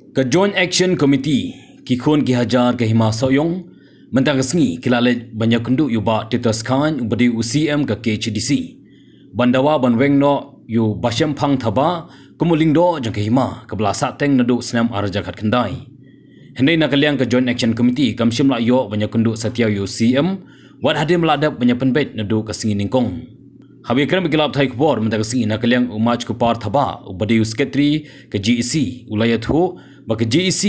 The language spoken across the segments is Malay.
The Joint Action Committee kikun ki hajar ke hima soyong mentang sengi kilalet banyak kunduk yuba titus khan ubadi UCM ke KHDC. Bandawa banweng no yu basyam pang thaba kumuling do jang ke hima ke teng nadu senam arja kat kendai. Hendai nakaliang ke Joint Action Committee kamsim lak yuk banyak kunduk setia UCM wat hadim ladap banyak penbet nadu ke sengi ningkong. Habi kerem gelap thai kubor mendak si nak liang umaj ku par thaba ubadi usketri ke GEC ulayat ho bak GEC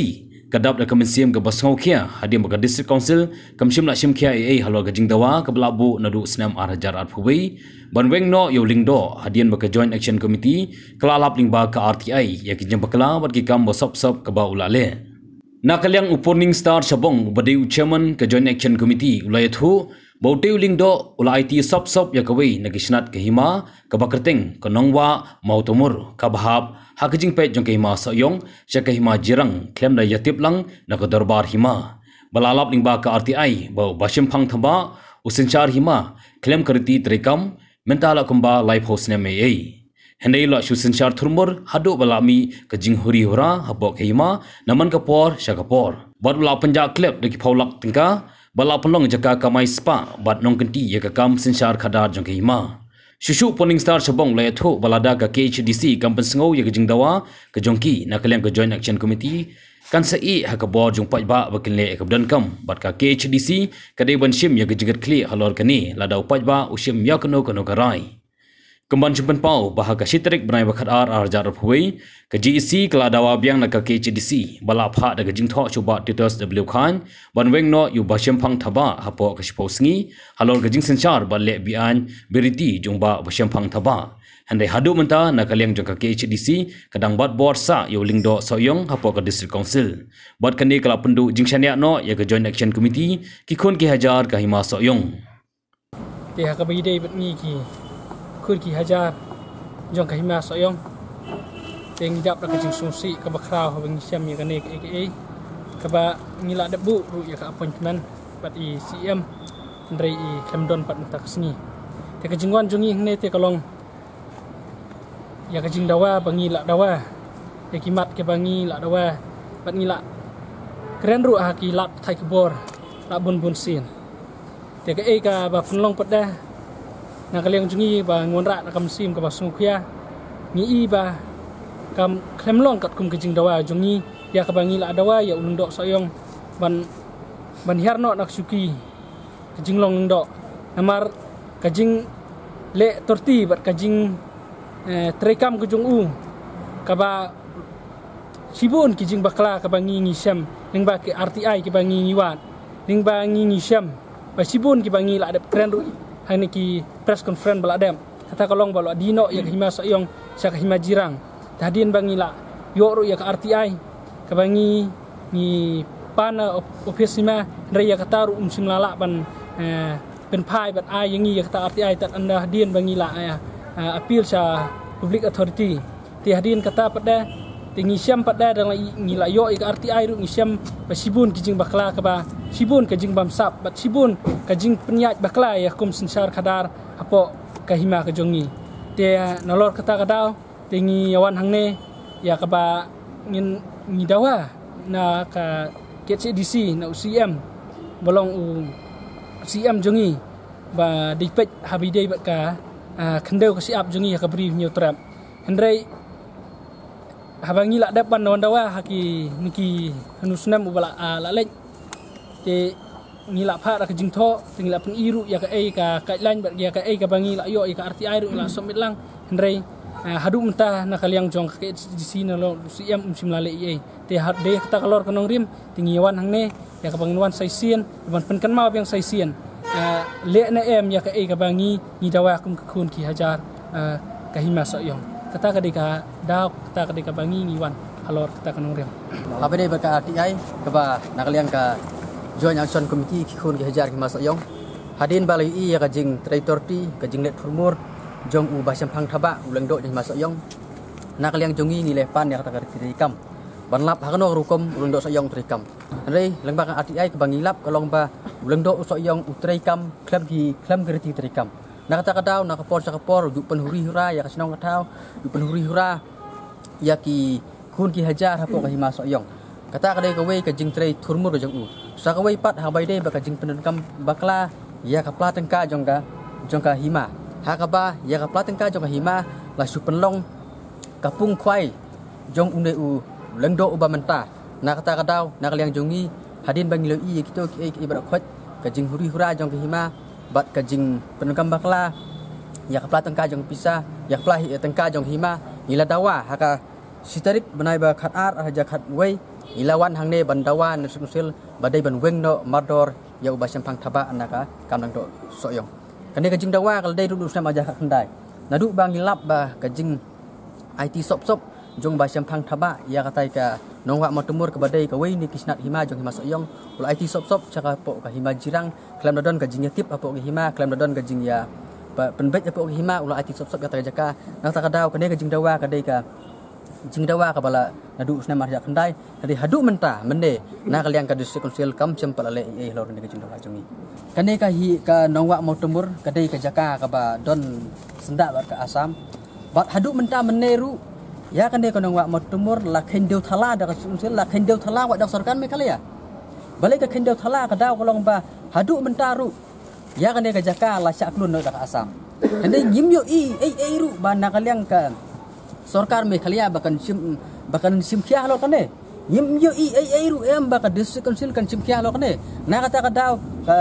kadap da kemensiem ke basau kia hadi mak district council kemsim la sim kia ai ai halwa gajing dawa ke blabu nado senam arah hajar ar phubai ban weng no yo do hadian bak joint action committee kelalap lingba ke RTI yak jem bakla wat ki kam sop sop ke ba ulale Nakal yang uporning star Shabong, Ubadeu Chairman ke Joint Action Committee, Ulayat Hu, Bautiu ling do ula iti sop sop ya kawai nagisinat kahima kabakerting kanongwa mautumur kabahap hakijing pet jong kahima sayong sya kahima jirang klem na yatip lang na kadarbar hima. Balalap ling ba ka RTI bau basim pang thamba usinchar hima klem kariti trikam mentala kumba life host na may ay. Hendai lo shu sinchar thurmur hadu balami ka jing huri hura habok kahima naman kapor sya kapor. Bar bala penjak klep dekipaulak tingkah bala palong jaka kamai spa bat nong kenti ye kam sin char khada jong ke ima shushu poning star chabong le tho balada ka khdc kam sngo ye jing dawa ka jong ki nakleng ka join action committee kan sa e ha bor jong pajba, ba bakin le e ka dan kam bat ka khdc ka de ban shim ye ka jigat halor ka ni la da yakno ba u Kemban cumpen pau bahaga sitrik benai bakat ar ar jarap huwe ke GEC ke la biang na ke balap hak pha da cuba thok chuba titus W Khan ban weng no yu ba shem phang thaba ke shipo singi halor gajing sinchar ba le bian biriti jung ba ba shem phang thaba hande hadu menta na kaliang jung ke kadang bat bor sa yu ling do so yong hapo ke district council bat kani kalau pendu jing shania no ya ke joint action committee kikun khon ki hajar ka hima so yong Pihak kebidai ni ki khuyên kỳ hai gia dòng cái mà sợ yong tên nghĩ đáp là cái chứng sống sĩ các bà khảo và bình xem như cái này cái cái các bà nghĩ là đáp bụ rủi các appointment bắt y sĩ em rồi y khám đoàn bắt một tạc sinh thì cái chứng quan chung yên này thì có lòng ya cái chứng đáu à bà nghĩ là đáu à ya kì mặt cái bà nghĩ là đáu à bắt nghĩ là cái rèn rủi à kì lạp thay kì bò lạp bùn bùn xin thì cái ấy cả bà phân lòng bắt đá na kaliang jungi ba ngon rat kam sim ka basung khia ni i ba kam khlem long kat kum kijing dawa jungi ya ka bangi la dawa ya undok soyong ban ban hiar no nak suki kijing long ndo namar kajing le torti bat kajing eh, trekam kujung u ka ba sibun kijing bakla ka bangi ni sem ning ba ke rti ki bangi ni wat ning ba ngi ni sem ba sibun ki bangi la adap trend hani ki press conference bala dem kata kalong bala dino yang hima sa yong sa hima jirang tadi en bangila yo ro ya RTI ka bangi eh, ni pan office ma re ya kata ru umsim lala ban eh pen phai bat ai yang ni ya kata RTI tat anda dien bangila ya eh, eh, appeal sa public authority ti hadin kata pada siam pada dalam ngila yo ik arti airu ngisiam pasibun kijing bakla ka ba sibun kijing bamsap bat sibun kajing penyat bakla ya kum sencar kadar apo kahima kejungi dia eh, nolor nalor kata kadau tingi hangne ya ka ba ngin ngidawa ha, na ka KCDC na UCM bolong u CM jungi ba dipet habide bat ka eh, khandeu ka siap jungi ya brief new trap hendrai habang ni lak depan nawan dawa ah, haki niki hanu sunam ubala la ah, lek ke ni lak pha ra kajing tho pun iru ya ka ai ka ka lain bat ya ka ai ka bangi lak yo ka arti airu la somit lang hendrei ah, hadu menta nak kaliang jong ke di sini lo si musim lale ye te hat de kata kalor kenong rim tinggi wan hang ne ya ka bangi wan sai sian ban pen kan ma yang sai sian le na em ya ka ai ka bangi ni dawa kum kun ki hajar kahima sa yong kata ketika dao kata ketika bangi iwan halor kata kanung orang. apa ni baka ati ai nak nakalian ka join yang son komiti kikun ke hajar ke masa yong hadin balai i ya kajing traitor ti kajing net formur jong u basam pang thaba ulang do ni masa Nak nakalian jongi ni lepan ya kata kirikam banlap hakno rukom ulang do sayong terikam. rei lengba ka ati ai ke kalong ba ulang do sayong utrikam klam di klam kiriti terikam. Nak kata kadao nak kapor sa kapor yu penhuri hura ya kasinong kadao yu penhuri hura ya ki kun ki hajar hapo ka himaso yong kata kada ka wei ka jing tre thurmur u sa ka wei pat ha day, de ba jing penan kam bakla ya ka platen jongka jong hima ha ka ba ya ka platen ka hima ya la lah su penlong kapung kway, jong u ne u leng do u ba menta na kata kadao na kaliang jongi hadin bangilo i ya kito ki ibara Kajing ka huri hura jong ka hima bat kajing penukam bakla ya kapla tengka jong pisa ya kapla tengka jong hima ila dawa haka sitarik benai ba khat ar haja khat wei ila wan hangne bandawa nusil badai ban wing no mardor ya uba sempang thaba anaka kamang do soyong kane kajing dawa kal dai dulu sama aja hendai nadu bang lap ba kajing it sop sop jong ba sempang thaba ya katai Nongak mau temur ke badai ke wei ni kisnat hima jong hima sok yong. Ula IT sop sop cara pok ke hima jirang. kelam dodon ke jingnya tip apok ke hima. kelam dodon ke jing ya. Penbet apok ke hima ula ti sop sop kata jaka. Nak tak kadau ke ke jing dawa ke dek ke. Jing dawa ke bala nadu usna marja kendai. Nanti hadu mentah mende. Nah kalian ke dusuk konsil kam cempel ale iya eh, hilor ni ke jing dawa jongi. Kene ke hi ke nong wak matumur ke dek ke jaka ke ba don sendak bar ke asam. Bat hadu mentah meneru Ya kan dia kena wak matumur la kendeu thala da ka sumsel la kendeu thala wak da sorkan me kala ya. Balai ka kendeu thala ka da kolong ba hadu mentaru. Ya kan dia ka jaka la sya klun no da ka asam. Ande ngim yo i ei ei ru ba na kalian ka sorkan me kala ya bakan sim bakan sim kya lo kan ne. Ngim yo i ei ei ru em ba ka desu kansil kan sim kya lo kan ne. Na kata ka da ka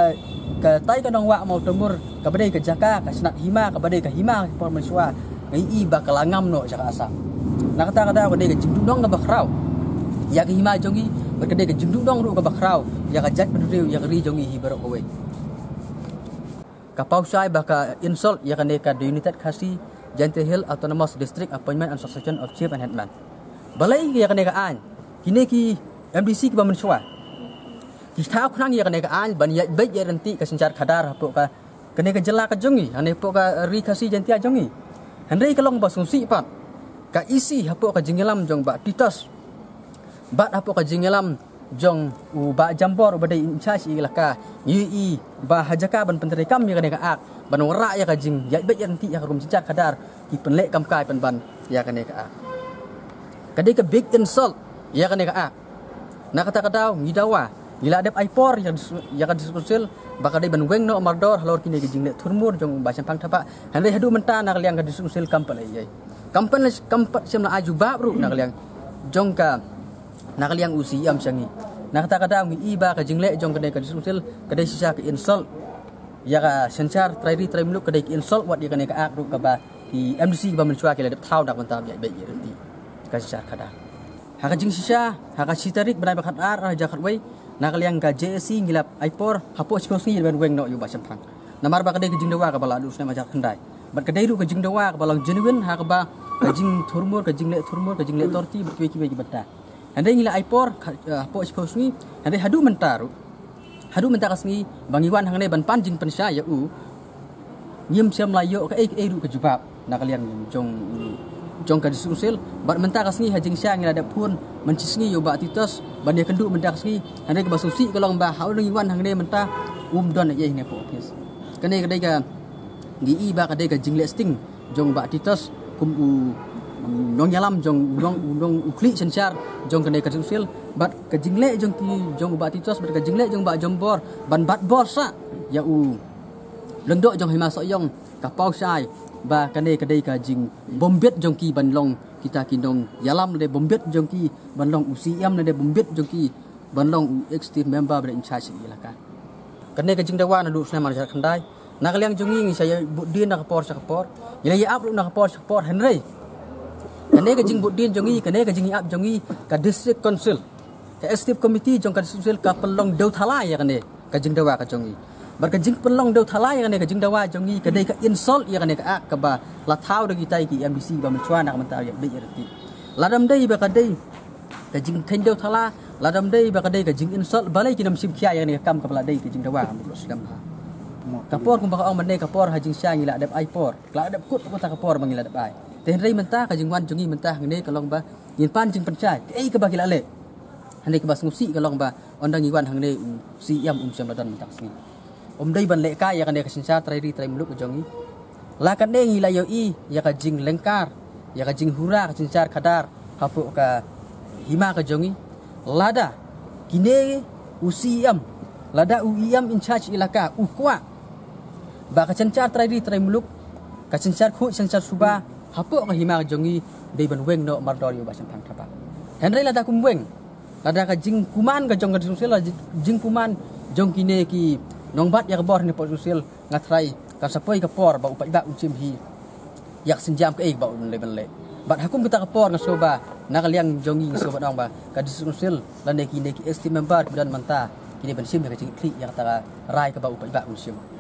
ka tai ka nong wak matumur ka badai ka jaka ka sinat hima ka badai ka hima pormeswa. Ei i ba ka no jaga asam. Nak nakata kada ko dega jindung dong ga bakraw ya ga hima jongi ga dega jindung dong ru ga bakraw ya ga jat pedu ya ga ri jongi hi barok owe kapau sai baka insult ya ga neka de united khasi jante hill autonomous district appointment and succession of chief and headman balai ya ga neka an kini ki mdc ki ba menchwa tahu tha khnang ya ga neka an banyak banyak yang nanti ka sinchar khadar hapo ka kene ka jela ka jongi ane po ri khasi jantia jongi Hendai kalau basung si pak ka isi hapo ka jingelam jong ba titas bat hapo ka jingelam jong uh, u ba e, jambor ba dai incha si ka yi ba hajaka ban pentere kam ya ka ak ban wara ya ka jing ya ba yanti ya rum cicak kadar ki penle kam kai pen ban ya ka ne ka ak ka dai ka big insult ya ka ne ka ak na kata kata mi dawa ah. ila dep ipor ya ya ka disusul ba ka dai ban weng no mardor halor kini ki jing ne thurmur jong ba champang thapa han dai hadu menta na ka liang ka disusul kam pa le ye kampen kampen sem na aju bab ru na kaliang jongka na kaliang usi am sangi nak tak kata ngi iba ka jingle jong kedai ka disusil kedai sisa ka insol ya ka sensar tri tri mulu kedai ka insol wat di kane ka ak ru ka ba di mdc ba men chua ke le thau dak mentam ya be yerti ka sisa kada ha ka jing sisa ha ka sitarik banai ba khatar ra ha jakat wei na kaliang ka jsc ngilap ipor hapo chpos ngi ban weng no yu ba champang Nampar bakal dia kejeng dewa kepala dulu saya macam kendai. Bakal dia dulu kejeng dewa kepala genuine hak bah kajing turmur kajing lek turmur kajing lek torti betul kiwi kiwi betah anda ingin lek ipor apa ipor sini anda hadu mentaru hadu mentar kasmi bang iwan hangne ban panjing pensya ya u nyem sia melayu ke ai ai ru ke jubab nak kalian jong jong kadis usil bar mentar kasmi hajing sia ngil ada pun mencisngi yo ba titos ban dia kenduk mentar kasmi anda ke basusi kalau mbah hau ning iwan hangne mentar um don ye ne po kene kedai ke gi i ba kedai ke jinglet sting jong ba titos kum u mm, nong nyalam jong nong nong ukli sencar jong kene kerja sil bat kejingle jong ki, jong ubat itu sebab kejingle jong bat jombor ban bat borsa, ya u lendok jong hima sok yong kapau sai ba kena kedai kajing bombet jong ki ban long kita kinong yalam le bombet jong ki ban long u siam le bombet jong ki ban long u ex member ber in charge ni la ka kena kejing dewa na duk sna marjak kandai nakaliang jungi ngi saya budin nak por sak por ila ya ap nak por sak por henry kene ke jing budin jungi kene ke jing ap jungi ka district council ka estip committee jong ka council ka pelong dau thala ya kene ka jing dawa ka jungi bar ka jing pelong dau thala ya kene ka jing dawa jungi kene ka insult ya kene ka ak ka ba la thau de gitai ki mbc ba mchwa nak mata ya be irti ladam dei ba ka dei ka jing khen dau thala ladam dei ba ka dei ka jing insult balai kinam sim khia ya kene kam ka la dei ka jing dawa am Kapor kung bakaong manday kapor hajing siya ngila adab ay por. Kla adab kut pupunta kapor mangila Teh ay. Tehenray mentah kajing wan jungi mentah ngini kalong ba yin pan jing pencay. Eh, Kei kaba gila le. Hanay kaba sengusi kalong ba ondang iwan hangne um, si yam um siyam ladan mentah sengi. Om day ban leka ya kandaya kasin siya trairi trai muluk ujongi. Lakan ne ngila yo i ya kajing lengkar. Ya kajing hura kasin siya kadar kapuk ka hima kajongi. Lada kine usi Lada uiam lah in charge ilaka Ukuah ba ka chan char trai ri trai muluk ka chan char khu chan suba hapo ka hima ka jongi dei ban weng no mar dor yo ba chan thang thapa hen rai kum weng la ka jing kuman ka jong ka sosial jing kuman jong ki ne ki nong bat ya bor ne po sosial nga trai ka sapoi ka por ba upa ba uchim hi yak senjam jam ka ek ba un leben le bat hakum kita ka por nga soba na ka liang jongi nga soba dong ba ka sosial la ne ki ne ki esti member kudan manta kini ban sim ne ka jing kli ya ka ya ta ka rai ka ba upa ba uchim